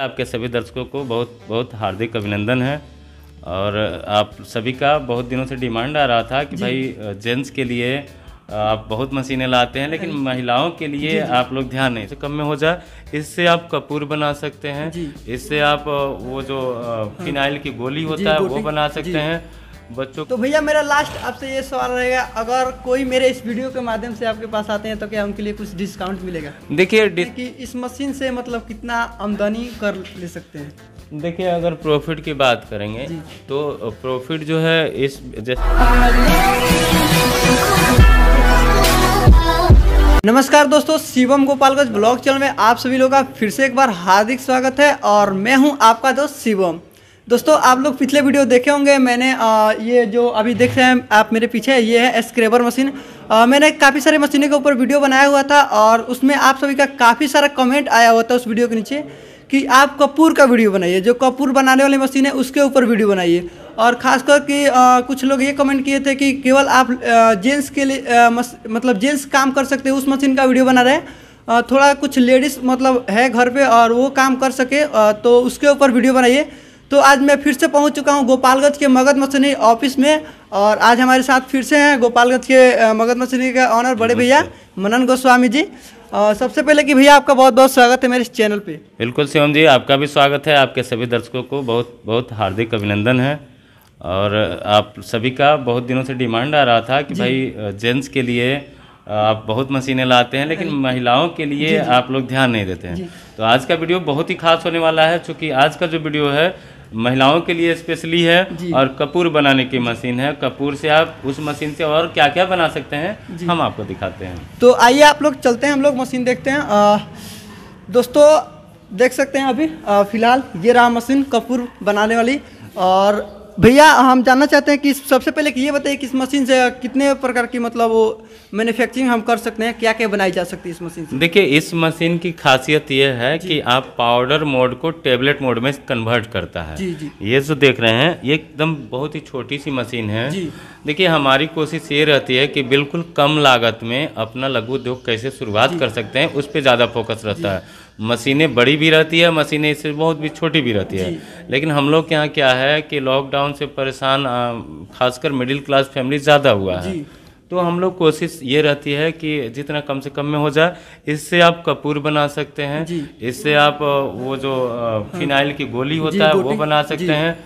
आपके सभी दर्शकों को बहुत बहुत हार्दिक अभिनंदन है और आप सभी का बहुत दिनों से डिमांड आ रहा था कि भाई जेंट्स के लिए आप बहुत मशीनें लाते हैं लेकिन महिलाओं के लिए जी, जी। आप लोग ध्यान नहीं तो कम में हो जाए इससे आप कपूर बना सकते हैं इससे आप वो जो हाँ। फिनाइल की गोली होता है वो बना सकते हैं बच्चों तो भैया मेरा लास्ट आपसे ये सवाल रहेगा अगर कोई मेरे इस वीडियो के माध्यम से आपके पास आते हैं तो क्या उनके लिए कुछ डिस्काउंट मिलेगा देखिए कि इस मशीन से मतलब कितना आमदनी कर ले सकते हैं देखिए अगर प्रॉफिट की बात करेंगे तो प्रॉफिट जो है इस नमस्कार दोस्तों शिवम गोपालगंज ब्लॉग चैनल में आप सभी लोगों का फिर से एक बार हार्दिक स्वागत है और मैं हूं आपका दोस्त शिवम दोस्तों आप लोग पिछले वीडियो देखे होंगे मैंने आ, ये जो अभी देख रहे हैं आप मेरे पीछे ये है स्क्रेबर मशीन आ, मैंने काफ़ी सारे मशीनों के ऊपर वीडियो बनाया हुआ था और उसमें आप सभी का काफ़ी सारा कमेंट आया हुआ था उस वीडियो के नीचे कि आप कपूर का वीडियो बनाइए जो कपूर बनाने वाली मशीन है उसके ऊपर वीडियो बनाइए और ख़ास करके कुछ लोग ये कमेंट किए थे कि केवल आप जेंट्स के लिए आ, मतलब जेंट्स काम कर सकते उस मशीन का वीडियो बना रहे हैं थोड़ा कुछ लेडीज़ मतलब है घर पे और वो काम कर सके तो उसके ऊपर वीडियो बनाइए तो आज मैं फिर से पहुंच चुका हूं गोपालगंज के मगध मसनी ऑफिस में और आज हमारे साथ फिर से हैं गोपालगंज के मगध मसनी के ऑनर बड़े भैया मनन गोस्वामी जी और सबसे पहले कि भैया आपका बहुत बहुत स्वागत है मेरे इस चैनल पे बिल्कुल शिवम जी आपका भी स्वागत है आपके सभी दर्शकों को बहुत बहुत हार्दिक अभिनंदन है और आप सभी का बहुत दिनों से डिमांड आ रहा था कि भाई जेंट्स के लिए आप बहुत मशीनें लाते हैं लेकिन महिलाओं के लिए जी जी। आप लोग ध्यान नहीं देते हैं तो आज का वीडियो बहुत ही खास होने वाला है क्योंकि आज का जो वीडियो है महिलाओं के लिए स्पेशली है और कपूर बनाने की मशीन है कपूर से आप उस मशीन से और क्या क्या बना सकते हैं हम आपको दिखाते हैं तो आइए आप लोग चलते हैं हम लोग मशीन देखते हैं आ, दोस्तों देख सकते हैं अभी फ़िलहाल ये रहा मशीन कपूर बनाने वाली और भैया हम जानना चाहते हैं कि सबसे पहले कि ये बताइए कि इस मशीन से कितने प्रकार की मतलब वो मैन्युफैक्चरिंग हम कर सकते हैं क्या क्या बनाई जा सकती है इस मशीन से देखिए इस मशीन की खासियत ये है कि आप पाउडर मोड को टेबलेट मोड में कन्वर्ट करता है जी जी ये जो देख रहे हैं ये एकदम बहुत ही छोटी सी मशीन है देखिए हमारी कोशिश ये रहती है कि बिल्कुल कम लागत में अपना लघु उद्योग कैसे शुरुआत कर सकते हैं उस पर ज़्यादा फोकस रहता है मशीनें बड़ी भी रहती है मशीनें इससे बहुत भी छोटी भी रहती है लेकिन हम लोग के यहाँ क्या है कि लॉकडाउन से परेशान खासकर मिडिल क्लास फैमिली ज़्यादा हुआ है तो हम लोग कोशिश ये रहती है कि जितना कम से कम में हो जाए इससे आप कपूर बना सकते हैं इससे आप वो जो हाँ। फिनाइल की गोली होता है वो बना सकते हैं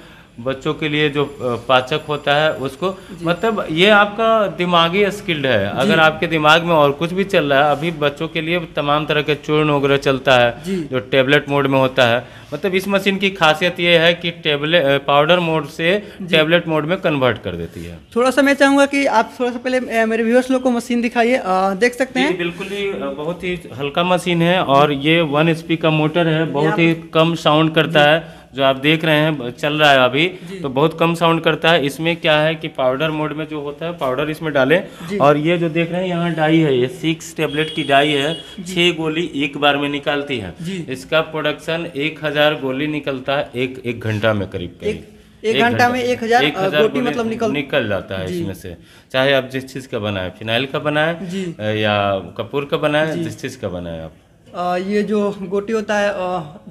बच्चों के लिए जो पाचक होता है उसको मतलब ये आपका दिमागी स्किल्ड है अगर आपके दिमाग में और कुछ भी चल रहा है अभी बच्चों के लिए तमाम तरह के चूर्ण वगैरह चलता है जो टेबलेट मोड में होता है मतलब इस मशीन की खासियत ये है कि टेबलेट पाउडर मोड से टेबलेट मोड में कन्वर्ट कर देती है थोड़ा सा मैं चाहूँगा कि आप थोड़ा सा पहले मेरे व्यूअर्स लोग को मशीन दिखाइए देख सकते हैं बिल्कुल ही बहुत ही हल्का मशीन है और ये वन एच का मोटर है बहुत ही कम साउंड करता है जो आप देख रहे हैं चल रहा है अभी तो बहुत कम साउंड करता है इसमें क्या है कि पाउडर मोड में जो होता है पाउडर इसमें डालें और ये जो देख रहे हैं यहाँ डाई है ये सिक्स टेबलेट की डाई है छह गोली एक बार में निकालती है इसका प्रोडक्शन एक हजार गोली निकलता है एक एक घंटा में करीब करीब एक घंटा में एक हजार, एक हजार गोटी मतलब निकल निकल जाता है इसमें से चाहे आप जिस चीज़ का बनाए फिनाइल का बनाए या कपूर का बनाए जिस चीज़ का बनाए आप ये जो गोटी होता है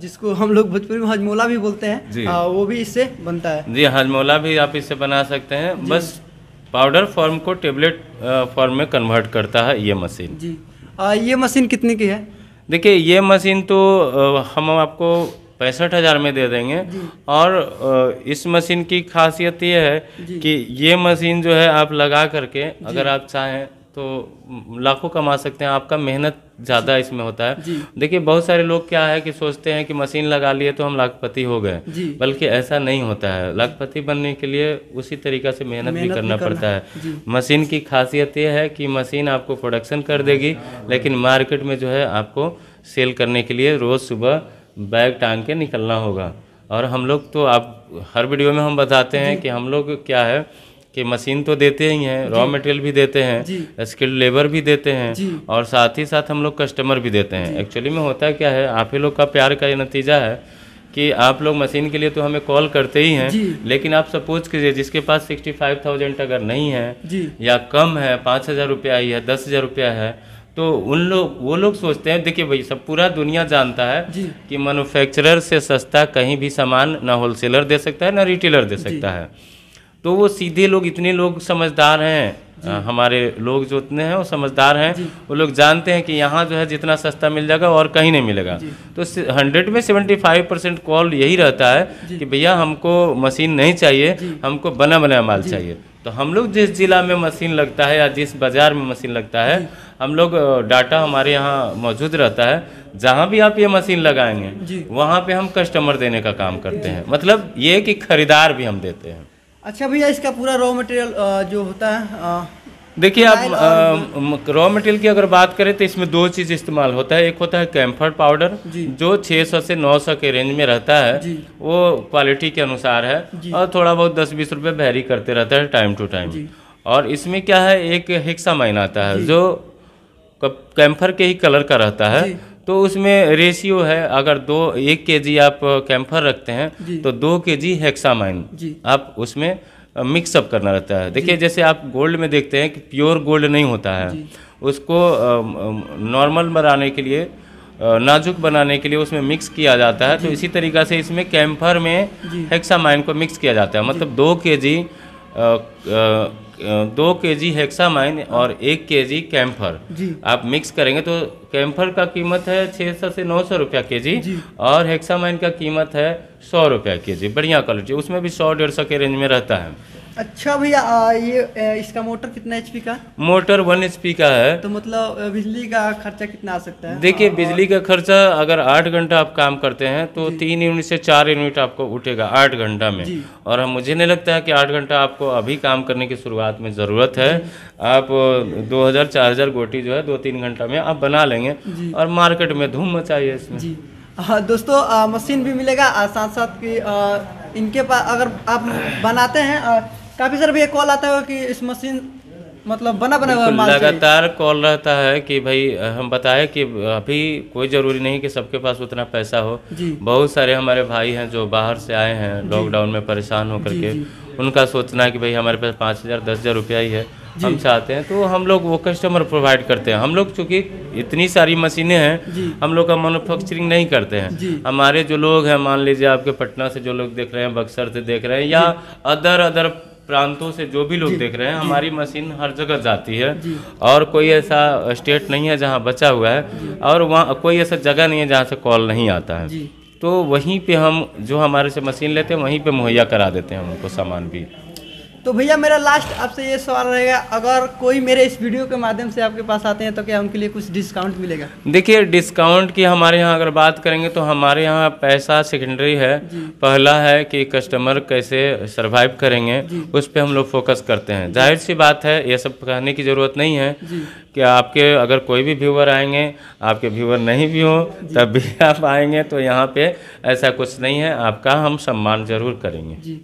जिसको हम लोग भोजपुरी में हजमोला भी बोलते हैं वो भी इससे बनता है जी हजमोला भी आप इससे बना सकते हैं बस पाउडर फॉर्म को टेबलेट फॉर्म में कन्वर्ट करता है ये मशीन जी आ, ये मशीन कितने की है देखिए ये मशीन तो हम आपको पैंसठ हज़ार में दे देंगे और इस मशीन की खासियत ये है कि ये मशीन जो है आप लगा करके अगर आप चाहें तो लाखों कमा सकते हैं आपका मेहनत ज़्यादा इसमें होता है देखिए बहुत सारे लोग क्या है कि सोचते हैं कि मशीन लगा लिए तो हम लाखपति हो गए बल्कि ऐसा नहीं होता है लाखपति बनने के लिए उसी तरीका से मेहनत भी करना पड़ता है मशीन की खासियत यह है कि मशीन आपको प्रोडक्शन कर देगी लेकिन मार्केट में जो है आपको सेल करने के लिए रोज़ सुबह बैग टांग के निकलना होगा और हम लोग तो आप हर वीडियो में हम बताते हैं कि हम लोग क्या है कि मशीन तो देते ही हैं रॉ मटेरियल भी देते हैं स्किल्ड लेबर भी देते हैं और साथ ही साथ हम लोग कस्टमर भी देते हैं एक्चुअली में होता क्या है आप ही लोग का प्यार का ये नतीजा है कि आप लोग मशीन के लिए तो हमें कॉल करते ही हैं लेकिन आप सपोज कीजिए जिसके पास सिक्सटी फाइव थाउजेंड अगर नहीं है या कम है पाँच हज़ार रुपया है दस हज़ार रुपया है तो उन लोग वो लोग सोचते हैं देखिए भाई सब पूरा दुनिया जानता है कि मैनुफैक्चरर से सस्ता कहीं भी सामान ना होलसेलर दे सकता है ना रिटेलर दे सकता है तो वो सीधे लोग इतने लोग समझदार हैं हाँ, हमारे लोग जो इतने हैं वो समझदार हैं वो लोग जानते हैं कि यहाँ जो है जितना सस्ता मिल जाएगा और कहीं नहीं मिलेगा तो हंड्रेड में सेवेंटी फाइव परसेंट कॉल यही रहता है कि भैया हमको मशीन नहीं चाहिए हमको बना बनाया माल चाहिए तो हम लोग जिस ज़िला में मशीन लगता है या जिस बाज़ार में मशीन लगता है हम लोग डाटा हमारे यहाँ मौजूद रहता है जहाँ भी आप ये मशीन लगाएंगे वहाँ पर हम कस्टमर देने का काम करते हैं मतलब ये कि खरीदार भी हम देते हैं अच्छा भैया इसका पूरा रॉ मटेरियल जो होता है देखिए आप रॉ मटेरियल की अगर बात करें तो इसमें दो चीज़ इस्तेमाल होता है एक होता है कैम्फर पाउडर जो 600 से 900 के रेंज में रहता है वो क्वालिटी के अनुसार है और थोड़ा बहुत 10-20 रुपए वेरी करते रहता है टाइम टू टाइम और इसमें क्या है एक हेक्सामाइन आता है जो कैम्फर के ही कलर का रहता है तो उसमें रेशियो है अगर दो एक के तो जी आप कैम्फर रखते हैं तो दो के जी हेक्सामाइन आप उसमें मिक्सअप करना रहता है देखिए जैसे आप गोल्ड में देखते हैं कि प्योर गोल्ड नहीं होता है उसको नॉर्मल बनाने के लिए नाजुक बनाने के लिए उसमें मिक्स किया जाता है तो इसी तरीका से इसमें कैम्फर में हेक्सामाइन को मिक्स किया जाता है मतलब दो के जी दो के जी हेक्सामाइन और एक के जी कैम्फर आप मिक्स करेंगे तो कैम्फर का कीमत है छः सौ से नौ सौ रुपया के जी और हेक्सामाइन का कीमत है सौ रुपया के जी बढ़िया क्वालिटी उसमें भी सौ डेढ़ सौ के रेंज में रहता है अच्छा भैया ये इसका मोटर कितना एचपी का मोटर वन एचपी का है तो मतलब बिजली का खर्चा कितना आ सकता है देखिए बिजली का खर्चा अगर आठ घंटा आप काम करते हैं तो तीन यूनिट से चार यूनिट आपको उठेगा आठ घंटा में और मुझे नहीं लगता है कि आठ घंटा आपको अभी काम करने की शुरुआत में ज़रूरत है आप दो हज़ार चार हज़ार गोटी जो है दो तीन घंटा में आप बना लेंगे और मार्केट में धूम मचाइए इसमें दोस्तों मशीन भी मिलेगा साथ साथ की इनके पास अगर आप बनाते हैं काफ़ी सर भी कॉल आता है कि इस मशीन मतलब बना बना हुआ माल लगातार कॉल रहता है कि भाई हम बताएं कि अभी कोई ज़रूरी नहीं कि सबके पास उतना पैसा हो बहुत सारे हमारे भाई हैं जो बाहर से आए हैं लॉकडाउन में परेशान होकर के उनका सोचना है कि भाई हमारे पास पाँच हज़ार दस हज़ार रुपया ही है हम चाहते हैं तो हम लोग वो कस्टमर प्रोवाइड करते हैं हम लोग चूँकि इतनी सारी मशीनें हैं हम लोग का मैनुफैक्चरिंग नहीं करते हैं हमारे जो लोग हैं मान लीजिए आपके पटना से जो लोग देख रहे हैं बक्सर से देख रहे हैं या अदर अदर प्रांतों से जो भी लोग देख रहे हैं हमारी मशीन हर जगह जाती है और कोई ऐसा स्टेट नहीं है जहाँ बचा हुआ है और वहाँ कोई ऐसा जगह नहीं है जहाँ से कॉल नहीं आता है तो वहीं पे हम जो हमारे से मशीन लेते हैं वहीं पे मुहैया करा देते हैं हम उनको सामान भी तो भैया मेरा लास्ट आपसे ये सवाल रहेगा अगर कोई मेरे इस वीडियो के माध्यम से आपके पास आते हैं तो क्या उनके लिए कुछ डिस्काउंट मिलेगा देखिए डिस्काउंट की हमारे यहाँ अगर बात करेंगे तो हमारे यहाँ पैसा सेकेंडरी है पहला है कि कस्टमर कैसे सर्वाइव करेंगे उस पर हम लोग फोकस करते हैं जाहिर सी बात है ये सब कहने की ज़रूरत नहीं है कि आपके अगर कोई भी व्यूवर आएंगे आपके व्यूवर नहीं भी हो तब भी आप आएंगे तो यहाँ पे ऐसा कुछ नहीं है आपका हम सम्मान ज़रूर करेंगे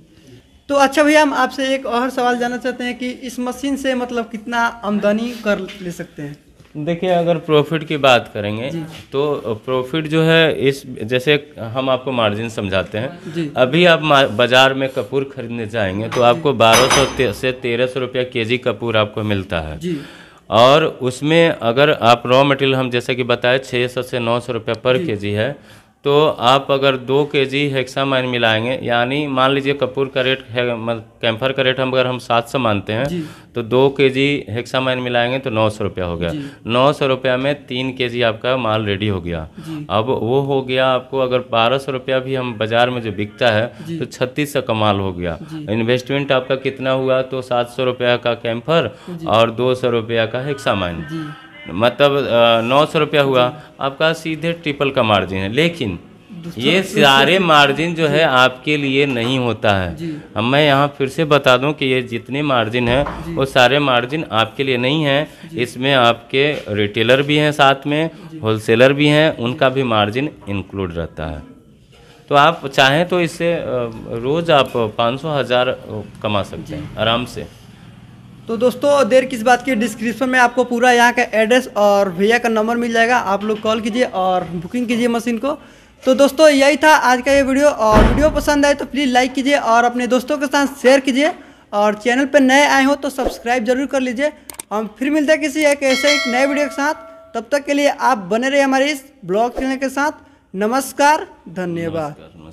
तो अच्छा भैया हम आपसे एक और सवाल जानना चाहते हैं कि इस मशीन से मतलब कितना आमदनी कर ले सकते हैं देखिए अगर प्रॉफिट की बात करेंगे तो प्रॉफिट जो है इस जैसे हम आपको मार्जिन समझाते हैं अभी आप बाज़ार में कपूर खरीदने जाएंगे तो आपको 1200 से 1300 रुपया जी कपूर आपको मिलता है और उसमें अगर आप रॉ मटेरियल हम जैसे कि बताए 600 से 900 रुपया पर केजी है तो आप अगर दो के जी हेक्सामाइन मिलाएंगे यानी मान लीजिए कपूर का रेट है कैम्फर मतलब का रेट हम अगर हम सात सौ मानते हैं तो दो के जी हेक्सामाइन मिलाएंगे तो नौ सौ रुपया हो गया नौ सौ रुपया में तीन के जी आपका माल रेडी हो गया अब वो हो गया आपको अगर बारह सौ रुपया भी हम बाज़ार में जो बिकता है तो छत्तीस सौ का माल हो गया इन्वेस्टमेंट आपका कितना हुआ तो सात सौ रुपया का कैम्फर और दो सौ रुपया का हेक्सामाइन मतलब नौ सौ रुपया हुआ आपका सीधे ट्रिपल का मार्जिन है लेकिन ये सारे मार्जिन जो है आपके लिए नहीं होता है अब मैं यहाँ फिर से बता दूं कि ये जितने मार्जिन हैं वो सारे मार्जिन आपके लिए नहीं हैं इसमें आपके रिटेलर भी हैं साथ में होलसेलर भी हैं उनका भी मार्जिन इंक्लूड रहता है तो आप चाहें तो इससे रोज़ आप पाँच सौ हज़ार कमा सकते हैं आराम से तो दोस्तों देर किस बात की डिस्क्रिप्शन में आपको पूरा यहाँ का एड्रेस और भैया का नंबर मिल जाएगा आप लोग कॉल कीजिए और बुकिंग कीजिए मशीन को तो दोस्तों यही था आज का ये वीडियो और वीडियो पसंद आए तो प्लीज़ लाइक कीजिए और अपने दोस्तों के साथ शेयर कीजिए और चैनल पर नए आए हो तो सब्सक्राइब जरूर कर लीजिए हम फिर मिलते हैं किसी एक ऐसे एक नए वीडियो के साथ तब तक के लिए आप बने रहे हमारे इस ब्लॉग चैनल के साथ नमस्कार धन्यवाद